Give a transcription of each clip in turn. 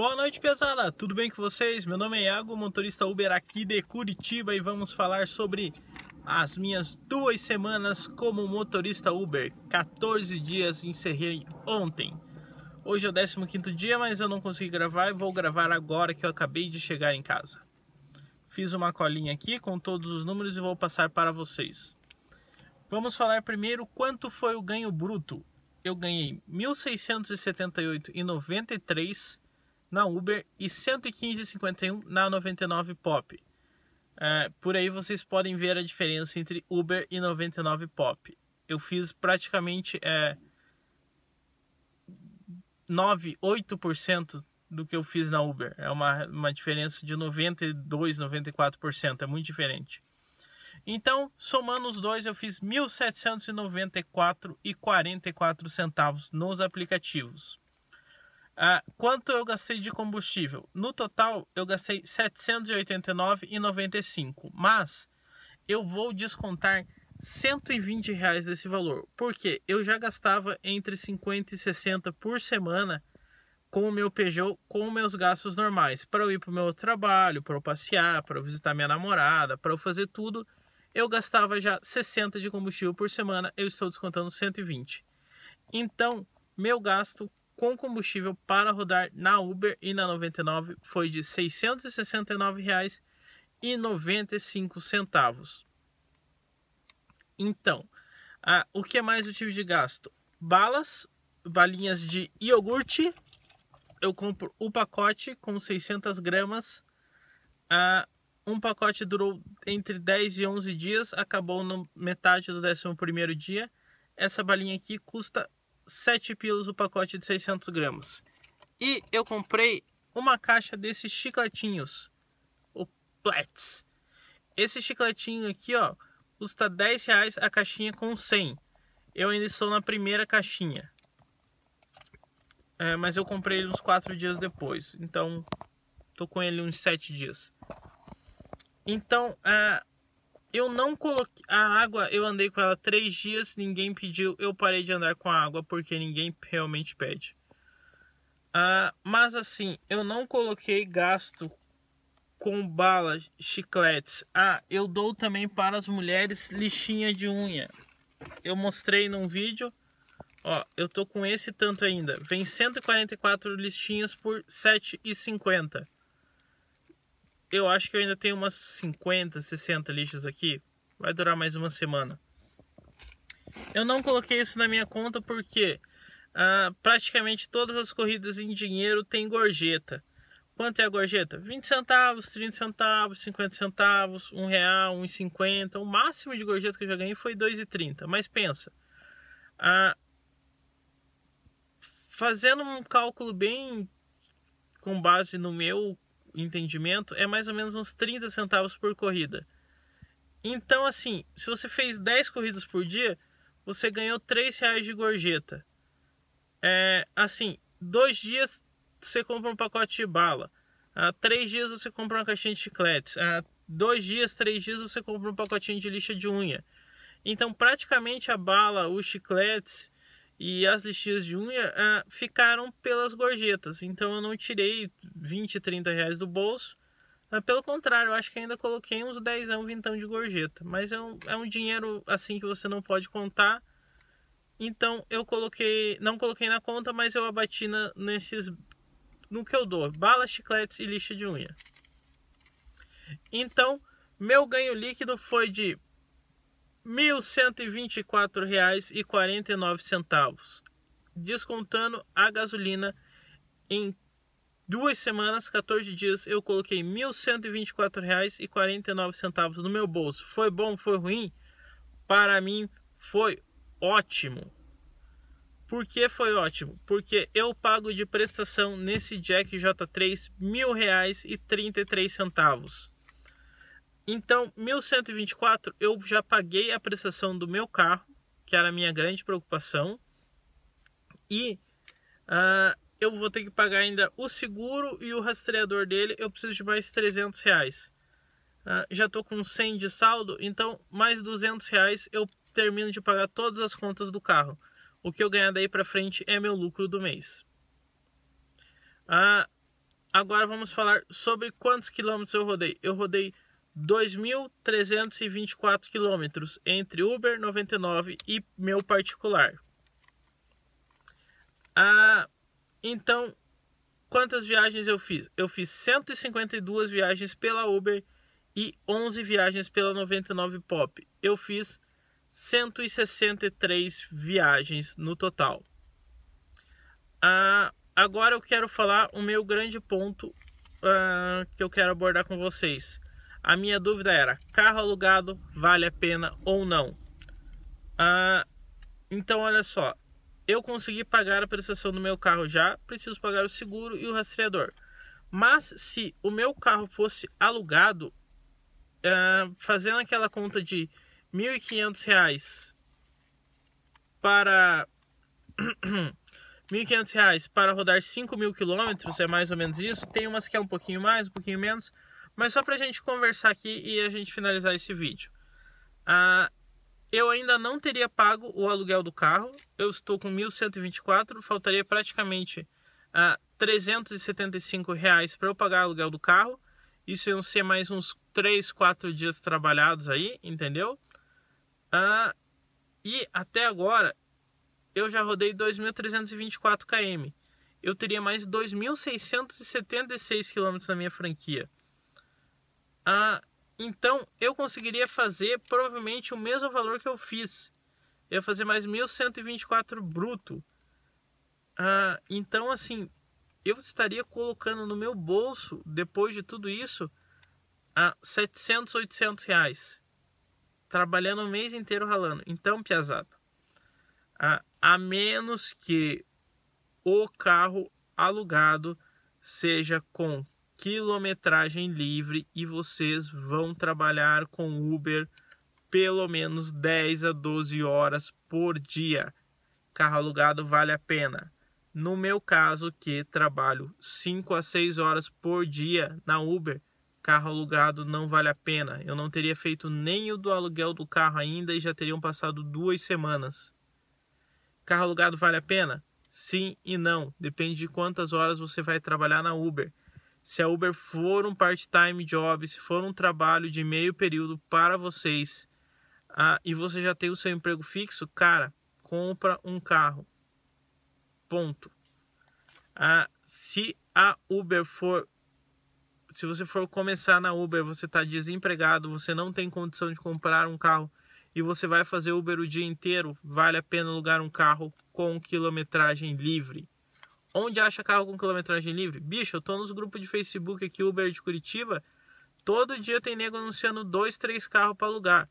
Boa noite, pesada! Tudo bem com vocês? Meu nome é Iago, motorista Uber aqui de Curitiba e vamos falar sobre as minhas duas semanas como motorista Uber. 14 dias encerrei ontem. Hoje é o 15 dia, mas eu não consegui gravar e vou gravar agora que eu acabei de chegar em casa. Fiz uma colinha aqui com todos os números e vou passar para vocês. Vamos falar primeiro quanto foi o ganho bruto. Eu ganhei R$ 1.678,93 na Uber e 115,51 na 99 Pop. É, por aí vocês podem ver a diferença entre Uber e 99 Pop. Eu fiz praticamente é, 9, 8% do que eu fiz na Uber. É uma, uma diferença de 92, 94%. É muito diferente. Então, somando os dois, eu fiz R$ 1.794,44 nos aplicativos. Ah, quanto eu gastei de combustível? No total, eu gastei R$ 789,95, mas eu vou descontar R$ 120 reais desse valor, porque eu já gastava entre 50 e 60 por semana com o meu Peugeot, com meus gastos normais, para eu ir para o meu trabalho, para eu passear, para eu visitar minha namorada, para eu fazer tudo, eu gastava já 60,00 de combustível por semana, eu estou descontando 120. Então, meu gasto com combustível para rodar na Uber e na 99 foi de R$ 669,95. Então, a, o que mais eu tive de gasto? Balas, balinhas de iogurte. Eu compro o pacote com 600 gramas. A, um pacote durou entre 10 e 11 dias, acabou na metade do 11 primeiro dia. Essa balinha aqui custa 7 pilos o pacote de 600 gramas. E eu comprei uma caixa desses chicletinhos, o Plats. Esse chicletinho aqui, ó, custa 10 reais a caixinha com 100. Eu ainda estou na primeira caixinha. É, mas eu comprei ele uns 4 dias depois, então tô com ele uns 7 dias. Então, ah, eu não coloquei. A água, eu andei com ela três dias, ninguém pediu. Eu parei de andar com a água porque ninguém realmente pede. Uh, mas assim, eu não coloquei gasto com balas, chicletes. Ah, eu dou também para as mulheres lixinha de unha. Eu mostrei num vídeo. Ó, eu tô com esse tanto ainda. Vem 144 lixinhas por R$7,50 eu acho que eu ainda tenho umas 50, 60 lixas aqui. Vai durar mais uma semana. Eu não coloquei isso na minha conta porque ah, praticamente todas as corridas em dinheiro tem gorjeta. Quanto é a gorjeta? 20 centavos, 30 centavos, 50 centavos, 1 real, 1,50. O máximo de gorjeta que eu já ganhei foi 2,30. Mas pensa, ah, fazendo um cálculo bem com base no meu entendimento, é mais ou menos uns 30 centavos por corrida. Então, assim, se você fez 10 corridas por dia, você ganhou 3 reais de gorjeta. É, assim, dois dias você compra um pacote de bala. Há três dias você compra uma caixinha de chicletes. Há dois dias, três dias você compra um pacotinho de lixa de unha. Então, praticamente a bala, os chicletes e as lixinhas de unha ah, ficaram pelas gorjetas. Então eu não tirei 20, 30 reais do bolso. Ah, pelo contrário, eu acho que ainda coloquei uns 10, um de gorjeta. Mas é um, é um dinheiro assim que você não pode contar. Então eu coloquei, não coloquei na conta, mas eu abati na, nesses, no que eu dou: bala, chicletes e lixa de unha. Então meu ganho líquido foi de R$ 1.124,49, descontando a gasolina em duas semanas, 14 dias, eu coloquei R$ 1.124,49 no meu bolso. Foi bom, foi ruim? Para mim foi ótimo. Por que foi ótimo? Porque eu pago de prestação nesse Jack J3 R$ 1.033. Então, 1124 eu já paguei a prestação do meu carro, que era a minha grande preocupação, e uh, eu vou ter que pagar ainda o seguro e o rastreador dele. Eu preciso de mais 300 reais. Uh, já estou com 100 de saldo, então mais 200 reais eu termino de pagar todas as contas do carro. O que eu ganhar daí para frente é meu lucro do mês. Uh, agora vamos falar sobre quantos quilômetros eu rodei. Eu rodei 2.324 quilômetros entre Uber 99 e meu particular. Ah, então, quantas viagens eu fiz? Eu fiz 152 viagens pela Uber e 11 viagens pela 99 Pop. Eu fiz 163 viagens no total. Ah, agora eu quero falar o meu grande ponto ah, que eu quero abordar com vocês a minha dúvida era: carro alugado vale a pena ou não? Ah, então, olha só, eu consegui pagar a prestação do meu carro já, preciso pagar o seguro e o rastreador. Mas se o meu carro fosse alugado, ah, fazendo aquela conta de R$ 1.500 para R$ 1.500 para rodar 5 mil quilômetros, é mais ou menos isso. Tem umas que é um pouquinho mais, um pouquinho menos. Mas só para a gente conversar aqui e a gente finalizar esse vídeo. Ah, eu ainda não teria pago o aluguel do carro. Eu estou com 1.124, faltaria praticamente ah, 375 reais para eu pagar o aluguel do carro. Isso iam ser mais uns 3, 4 dias trabalhados aí, entendeu? Ah, e até agora eu já rodei 2.324 km. Eu teria mais 2.676 km na minha franquia. Ah, então eu conseguiria fazer provavelmente o mesmo valor que eu fiz. Eu ia fazer mais 1.124 bruto. Ah, então assim, eu estaria colocando no meu bolso, depois de tudo isso, a 700, 800 reais. Trabalhando o mês inteiro ralando. Então, piazada, a, a menos que o carro alugado seja com quilometragem livre e vocês vão trabalhar com Uber pelo menos 10 a 12 horas por dia. Carro alugado vale a pena. No meu caso, que trabalho 5 a 6 horas por dia na Uber, carro alugado não vale a pena. Eu não teria feito nem o do aluguel do carro ainda e já teriam passado duas semanas. Carro alugado vale a pena? Sim e não. Depende de quantas horas você vai trabalhar na Uber se a Uber for um part-time job, se for um trabalho de meio período para vocês ah, e você já tem o seu emprego fixo, cara, compra um carro. Ponto. Ah, se a Uber for. Se você for começar na Uber, você está desempregado, você não tem condição de comprar um carro e você vai fazer Uber o dia inteiro, vale a pena alugar um carro com quilometragem livre Onde acha carro com quilometragem livre? Bicho, eu tô nos grupos de Facebook aqui, Uber de Curitiba. Todo dia tem nego anunciando dois, três carros para alugar.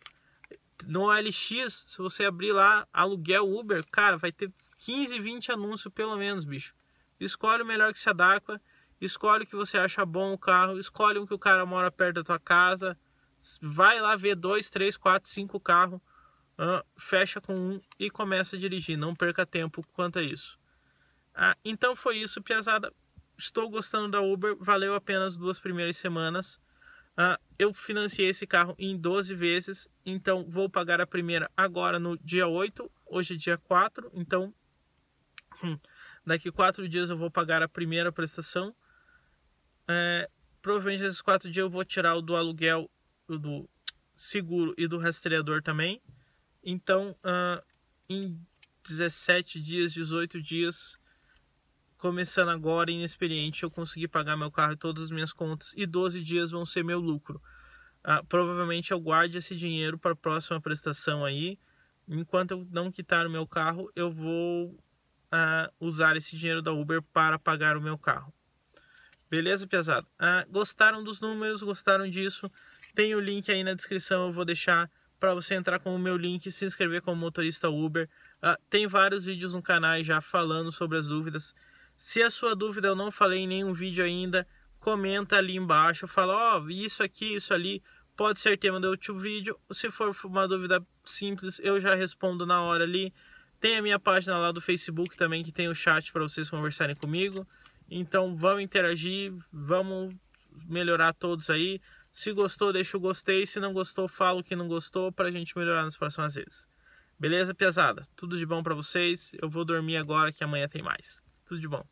No LX, se você abrir lá aluguel Uber, cara, vai ter 15, 20 anúncios pelo menos, bicho. Escolhe o melhor que se adapta, escolhe o que você acha bom o carro, escolhe um que o cara mora perto da tua casa. Vai lá ver dois, três, quatro, cinco carros, fecha com um e começa a dirigir. Não perca tempo quanto a isso. Ah, então foi isso, Piazada. Estou gostando da Uber, valeu apenas duas primeiras semanas. Ah, eu financiei esse carro em 12 vezes, então vou pagar a primeira agora no dia 8, hoje é dia 4, então hum, daqui 4 dias eu vou pagar a primeira prestação. É, provavelmente esses 4 dias eu vou tirar o do aluguel, o do seguro e do rastreador também. Então, ah, em 17 dias, 18 dias, começando agora, inexperiente, eu consegui pagar meu carro e todas as minhas contas e 12 dias vão ser meu lucro. Ah, provavelmente eu guarde esse dinheiro para a próxima prestação aí. Enquanto eu não quitar o meu carro, eu vou ah, usar esse dinheiro da Uber para pagar o meu carro. Beleza, pesado? Ah, gostaram dos números? Gostaram disso? Tem o link aí na descrição, eu vou deixar para você entrar com o meu link e se inscrever como motorista Uber. Ah, tem vários vídeos no canal já falando sobre as dúvidas. Se a sua dúvida eu não falei em nenhum vídeo ainda, comenta ali embaixo, fala, ó, oh, isso aqui, isso ali, pode ser tema do outro vídeo. Se for uma dúvida simples, eu já respondo na hora ali. Tem a minha página lá do Facebook também, que tem o chat para vocês conversarem comigo. Então vamos interagir, vamos melhorar todos aí. Se gostou, deixa o gostei. Se não gostou, fala o que não gostou para a gente melhorar nas próximas vezes. Beleza, pesada? Tudo de bom para vocês. Eu vou dormir agora que amanhã tem mais. 这句棒。